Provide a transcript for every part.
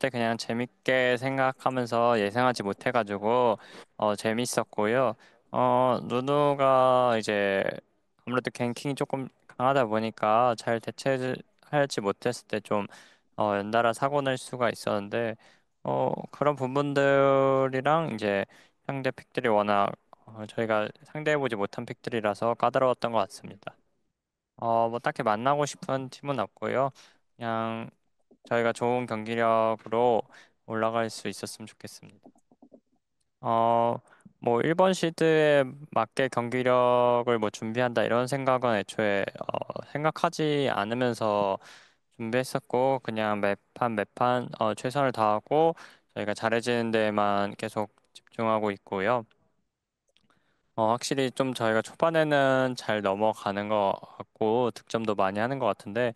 그때 그냥 재밌게 생각하면서 예상하지 못해가지고 어, 재밌었고요. 어, 누누가 이제 아무래도 갱킹이 조금 강하다 보니까 잘대체할지 못했을 때 좀 어, 연달아 사고 날 수가 있었는데 어, 그런 부분들이랑 이제 상대 픽들이 워낙 어, 저희가 상대해보지 못한 픽들이라서 까다로웠던 것 같습니다. 어, 뭐 딱히 만나고 싶은 팀은 없고요. 그냥 저희가 좋은 경기력으로 올라갈 수 있었으면 좋겠습니다. 어, 뭐 1번 시드에 맞게 경기력을 뭐 준비한다 이런 생각은 애초에 어, 생각하지 않으면서 준비했었고 그냥 매판 매판 어, 최선을 다하고 저희가 잘해지는 데만 계속 집중하고 있고요. 어, 확실히 좀 저희가 초반에는 잘 넘어가는 것 같고 득점도 많이 하는 것 같은데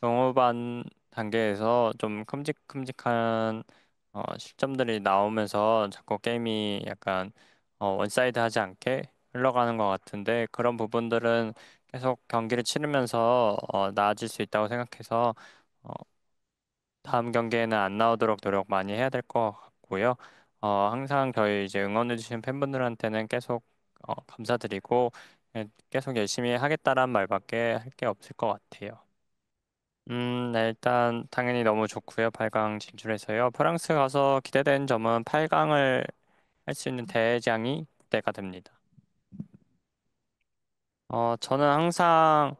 중후반 단계에서 좀 큼직큼직한 어, 실점들이 나오면서 자꾸 게임이 약간 어, 원사이드 하지 않게 흘러가는 것 같은데 그런 부분들은 계속 경기를 치르면서 어, 나아질 수 있다고 생각해서 어, 다음 경기에는 안 나오도록 노력 많이 해야 될 것 같고요. 어, 항상 저희 이제 응원해주신 팬분들한테는 계속 어, 감사드리고 예, 계속 열심히 하겠다란 말밖에 할 게 없을 것 같아요. 음, 네, 일단 당연히 너무 좋고요. 8강 진출해서요. 프랑스 가서 기대되는 점은 8강을 할 수 있는 대장이 때가 됩니다. 어, 저는 항상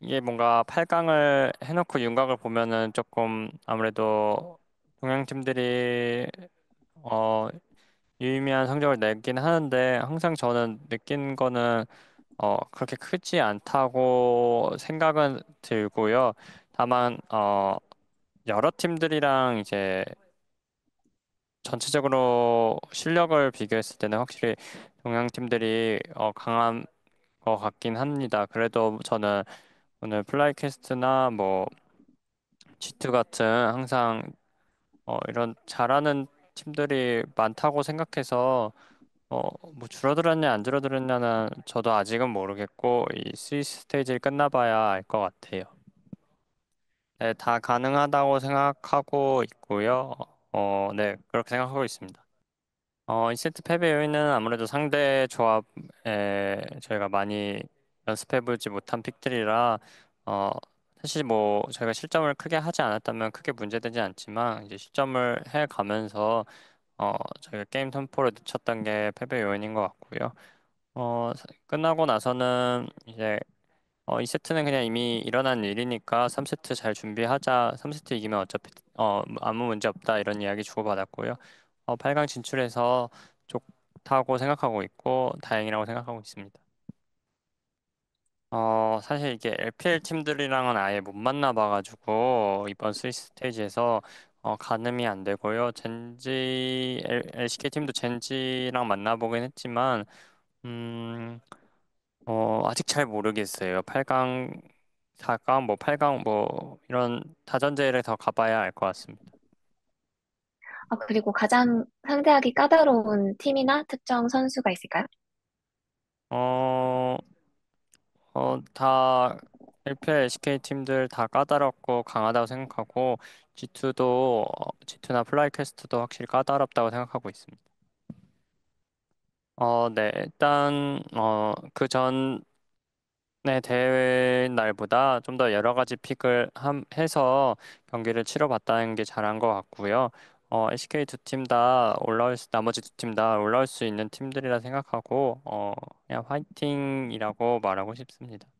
이게 뭔가 8강을 해놓고 윤곽을 보면은 조금 아무래도 동양 팀들이 어, 유의미한 성적을 내긴 하는데 항상 저는 느낀 거는 어, 그렇게 크지 않다고 생각은 들고요. 다만 어 여러 팀들이랑 이제 전체적으로 실력을 비교했을 때는 확실히 동양 팀들이 어 강한 것 같긴 합니다. 그래도 저는 오늘 플라이캐스트나 뭐 G2 같은 항상 어 이런 잘하는 팀들이 많다고 생각해서 어, 뭐 줄어들었냐 안 줄어들었냐는 저도 아직은 모르겠고 이 스위스 스테이지를 끝나봐야 알 것 같아요. 네, 다 가능하다고 생각하고 있고요. 어, 네, 그렇게 생각하고 있습니다. 어, 인스트 패배 요인은 아무래도 상대 조합에 저희가 많이 연습해보지 못한 픽들이라, 어, 사실 뭐 저희가 실점을 크게 하지 않았다면 크게 문제되지 않지만, 이제 실점을 해가면서, 어, 저희가 게임 템포를 늦췄던 게 패배 요인인 것 같고요. 어, 끝나고 나서는 이제 어, 2세트는 그냥 이미 일어난 일이니까 3세트 잘 준비하자. 3세트 이기면 어차피 어, 아무 문제 없다. 이런 이야기 주고받았고요. 어, 8강 진출해서 좋다고 생각하고 있고 다행이라고 생각하고 있습니다. 어, 사실 이게 LPL 팀들이랑은 아예 못 만나 봐가지고 이번 스위스 스테이지에서 어, 가늠이 안 되고요. 젠지, L, c k 팀도 젠지랑 만나보긴 했지만 음... 어, 아직 잘 모르겠어요. 8강, 4강, 뭐 8강, 뭐 이런 다전제를 더 가봐야 알 것 같습니다. 아, 그리고 가장 상대하기 까다로운 팀이나 특정 선수가 있을까요? 어, 어, 다 1패 LCK 팀들 다 까다롭고 강하다고 생각하고 G2도 G2나 플라이캐스트도 확실히 까다롭다고 생각하고 있습니다. 어, 네. 일단, 어, 그 전에 대회 날보다 좀 더 여러 가지 픽을 함, 해서 경기를 치러봤다는 게 잘한 것 같고요. 어, LCK 두 팀 다 올라올 수, 나머지 두 팀 다 올라올 수 있는 팀들이라 생각하고, 어, 그냥 화이팅이라고 말하고 싶습니다.